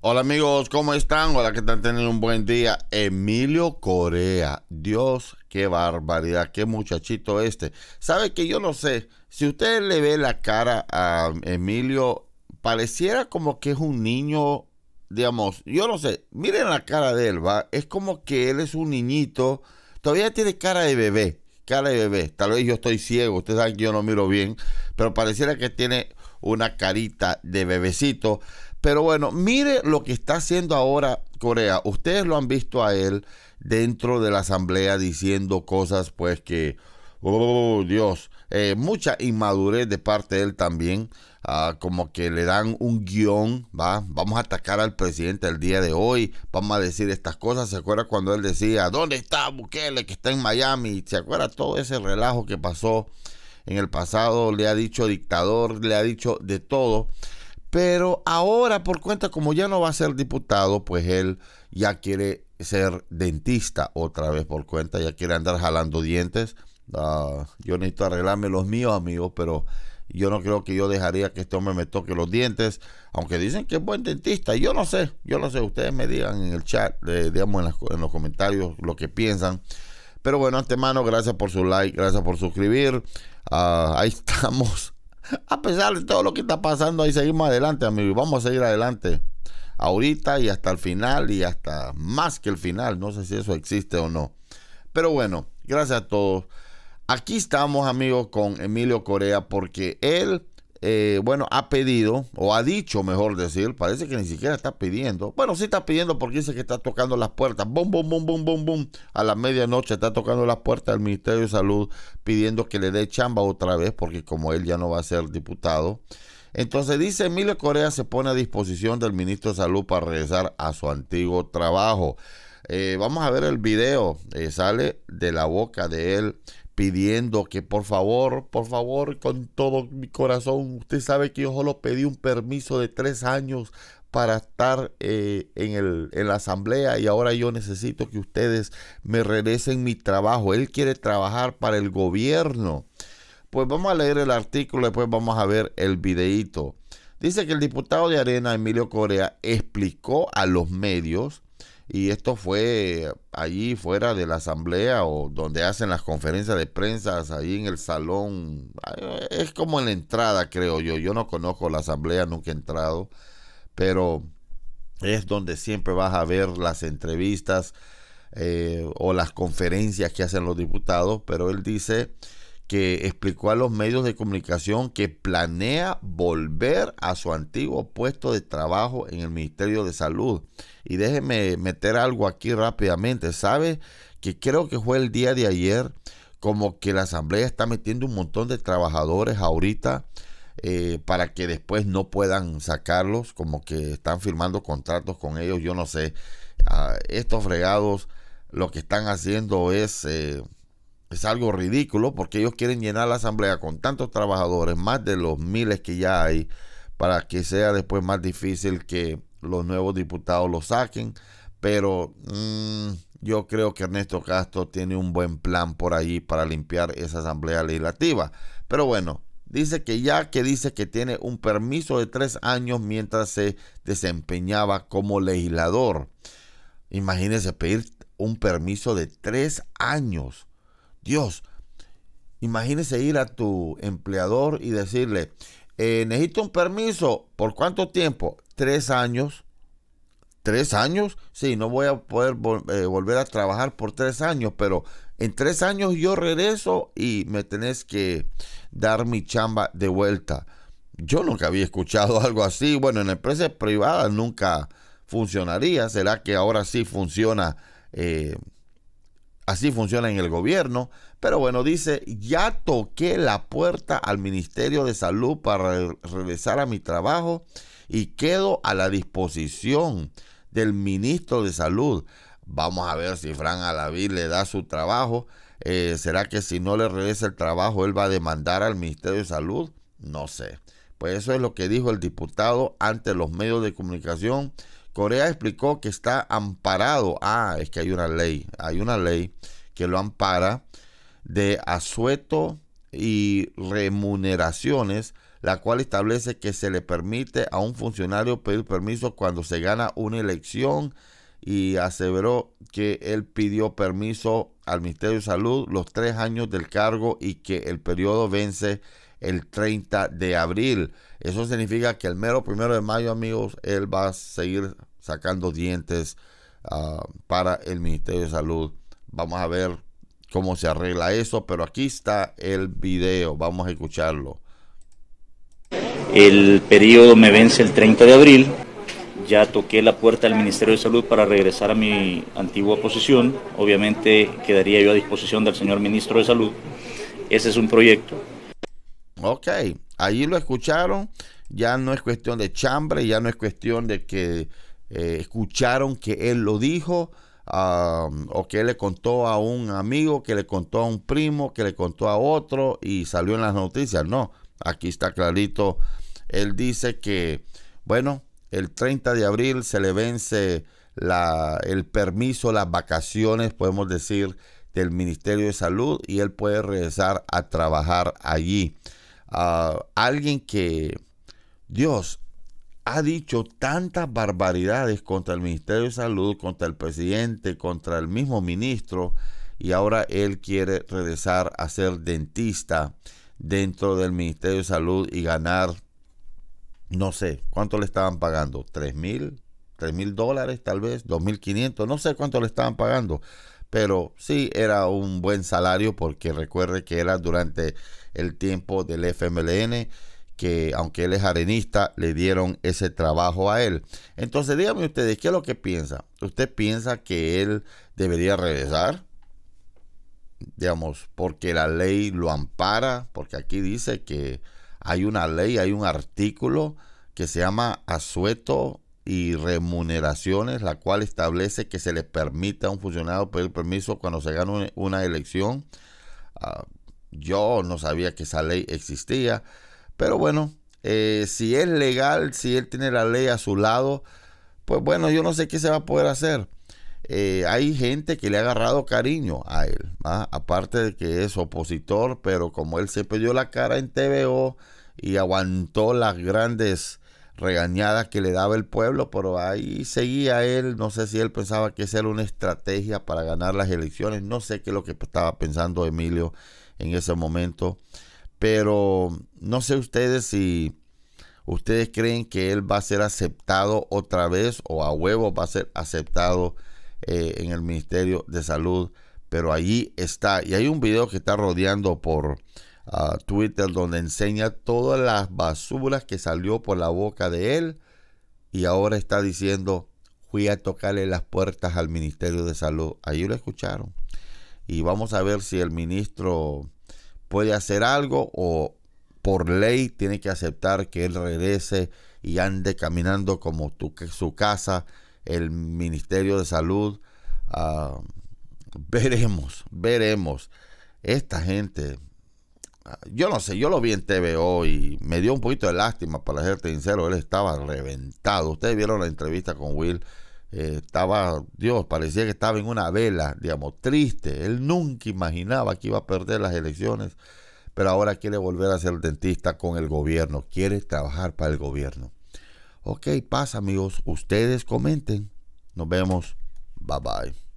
Hola amigos, ¿cómo están? Hola, que están teniendo un buen día. Emilio Corea. Dios, qué barbaridad, qué muchachito este. Sabe que yo no sé, si usted le ve la cara a Emilio, pareciera como que es un niño, digamos, yo no sé, miren la cara de él, va. Es como que él es un niñito, todavía tiene cara de bebé, cara de bebé. Tal vez yo estoy ciego, ustedes saben que yo no miro bien, pero pareciera que tiene una carita de bebecito. Pero bueno, mire lo que está haciendo ahora Corea. Ustedes lo han visto a él dentro de la asamblea diciendo cosas pues que, oh Dios, eh, mucha inmadurez de parte de él también. Ah, como que le dan un guión, ¿va? Vamos a atacar al presidente el día de hoy, vamos a decir estas cosas. ¿Se acuerda cuando él decía, ¿dónde está Bukele que está en Miami? ¿Se acuerda todo ese relajo que pasó en el pasado? Le ha dicho dictador, le ha dicho de todo. Pero ahora, por cuenta, como ya no va a ser diputado, pues él ya quiere ser dentista otra vez por cuenta, ya quiere andar jalando dientes. Ah, yo necesito arreglarme los míos, amigos, pero yo no creo que yo dejaría que este hombre me toque los dientes, aunque dicen que es buen dentista. Yo no sé, yo no sé, ustedes me digan en el chat, digamos en, los comentarios lo que piensan. Pero bueno, antemano, gracias por su like, gracias por suscribir. Ah, ahí estamos a pesar de todo lo que está pasando, ahí seguimos adelante, amigos. Vamos a seguir adelante. Ahorita y hasta el final y hasta más que el final. No sé si eso existe o no. Pero bueno, gracias a todos. Aquí estamos, amigos, con Emilio Corea porque él eh, bueno, ha pedido, o ha dicho, mejor decir, parece que ni siquiera está pidiendo. Bueno, sí está pidiendo porque dice que está tocando las puertas. Bum, bum, bum, bum, bum, bum. A la medianoche está tocando las puertas del Ministerio de Salud pidiendo que le dé chamba otra vez porque como él ya no va a ser diputado. Entonces dice, Emilio Corea se pone a disposición del ministro de Salud para regresar a su antiguo trabajo. Eh, vamos a ver el video, eh, sale de la boca de él pidiendo que por favor, por favor, con todo mi corazón, usted sabe que yo solo pedí un permiso de tres años para estar eh, en, la asamblea y ahora yo necesito que ustedes me regresen mi trabajo. Él quiere trabajar para el gobierno. Pues vamos a leer el artículo, después vamos a ver el videíto. Dice que el diputado de Arena, Emilio Corea, explicó a los medios y esto fue allí fuera de la asamblea o donde hacen las conferencias de prensa, ahí en el salón, es como en la entrada creo yo, yo no conozco la asamblea, nunca he entrado, pero es donde siempre vas a ver las entrevistas eh, o las conferencias que hacen los diputados, pero él dice que explicó a los medios de comunicación que planea volver a su antiguo puesto de trabajo en el Ministerio de Salud. Y déjeme meter algo aquí rápidamente. ¿Sabe? Que creo que fue el día de ayer como que la Asamblea está metiendo un montón de trabajadores ahorita eh, para que después no puedan sacarlos, como que están firmando contratos con ellos, yo no sé. Ah, estos fregados lo que están haciendo es... Eh, es algo ridículo porque ellos quieren llenar la asamblea con tantos trabajadores, más de los miles que ya hay, para que sea después más difícil que los nuevos diputados lo saquen. Pero mm, yo creo que Ernesto Castro tiene un buen plan por ahí para limpiar esa asamblea legislativa. Pero bueno, dice que ya que dice que tiene un permiso de tres años mientras se desempeñaba como legislador. Imagínense pedir un permiso de tres años Dios, imagínese ir a tu empleador y decirle, eh, necesito un permiso, ¿por cuánto tiempo? Tres años. ¿Tres años? Sí, no voy a poder eh, volver a trabajar por tres años, pero en tres años yo regreso y me tenés que dar mi chamba de vuelta. Yo nunca había escuchado algo así. Bueno, en empresas privadas nunca funcionaría. ¿Será que ahora sí funciona eh, Así funciona en el gobierno. Pero bueno, dice, ya toqué la puerta al Ministerio de Salud para regresar a mi trabajo y quedo a la disposición del ministro de Salud. Vamos a ver si Fran Alaví le da su trabajo. Eh, ¿Será que si no le regresa el trabajo, él va a demandar al Ministerio de Salud? No sé. Pues eso es lo que dijo el diputado ante los medios de comunicación Corea explicó que está amparado. Ah, es que hay una ley. Hay una ley que lo ampara de asueto y remuneraciones, la cual establece que se le permite a un funcionario pedir permiso cuando se gana una elección y aseveró que él pidió permiso al Ministerio de Salud los tres años del cargo y que el periodo vence el 30 de abril. Eso significa que el mero primero de mayo, amigos, él va a seguir sacando dientes ah, para el Ministerio de Salud. Vamos a ver cómo se arregla eso, pero aquí está el video, vamos a escucharlo. El periodo me vence el 30 de abril, ya toqué la puerta del Ministerio de Salud para regresar a mi antigua posición, obviamente quedaría yo a disposición del señor Ministro de Salud, ese es un proyecto. Ok, ahí lo escucharon, ya no es cuestión de chambre, ya no es cuestión de que eh, escucharon que él lo dijo um, o que él le contó a un amigo, que le contó a un primo, que le contó a otro y salió en las noticias. No, aquí está clarito. Él dice que, bueno, el 30 de abril se le vence el permiso, las vacaciones, podemos decir, del Ministerio de Salud y él puede regresar a trabajar allí. Ah, alguien que Dios ha dicho tantas barbaridades contra el Ministerio de Salud, contra el presidente, contra el mismo ministro, y ahora él quiere regresar a ser dentista dentro del Ministerio de Salud y ganar, no sé, ¿cuánto le estaban pagando? ¿Tres mil? ¿Tres mil dólares tal vez? ¿Dos mil quinientos? No sé cuánto le estaban pagando. Pero sí era un buen salario porque recuerde que era durante el tiempo del FMLN que aunque él es arenista, le dieron ese trabajo a él. Entonces díganme ustedes, ¿qué es lo que piensa? ¿Usted piensa que él debería regresar? Digamos, porque la ley lo ampara, porque aquí dice que hay una ley, hay un artículo que se llama asueto y remuneraciones, la cual establece que se le permita a un funcionario pedir permiso cuando se gana una elección. Ah, yo no sabía que esa ley existía. Pero bueno, eh, si es legal, si él tiene la ley a su lado, pues bueno, yo no sé qué se va a poder hacer. Eh, hay gente que le ha agarrado cariño a él, aparte de que es opositor, pero como él se perdió la cara en TVO y aguantó las grandes regañadas que le daba el pueblo, pero ahí seguía él, no sé si él pensaba que esa era una estrategia para ganar las elecciones, no sé qué es lo que estaba pensando Emilio en ese momento. Pero no sé ustedes si ustedes creen que él va a ser aceptado otra vez o a huevo va a ser aceptado eh, en el Ministerio de Salud. Pero allí está. Y hay un video que está rodeando por ah, Twitter donde enseña todas las basúbulas que salió por la boca de él. Y ahora está diciendo, fui a tocarle las puertas al Ministerio de Salud. Ahí lo escucharon. Y vamos a ver si el ministro puede hacer algo o por ley tiene que aceptar que él regrese y ande caminando como su casa, el Ministerio de Salud. Ah, veremos, veremos. Esta gente, ah, yo no sé, yo lo vi en TVO y me dio un poquito de lástima para ser sincero, él estaba reventado. Ustedes vieron la entrevista con Will eh, estaba, Dios, parecía que estaba en una vela, digamos, triste. Él nunca imaginaba que iba a perder las elecciones, pero ahora quiere volver a ser dentista con el gobierno, quiere trabajar para el gobierno. Ok, pasa amigos, ustedes comenten. Nos vemos. Bye bye.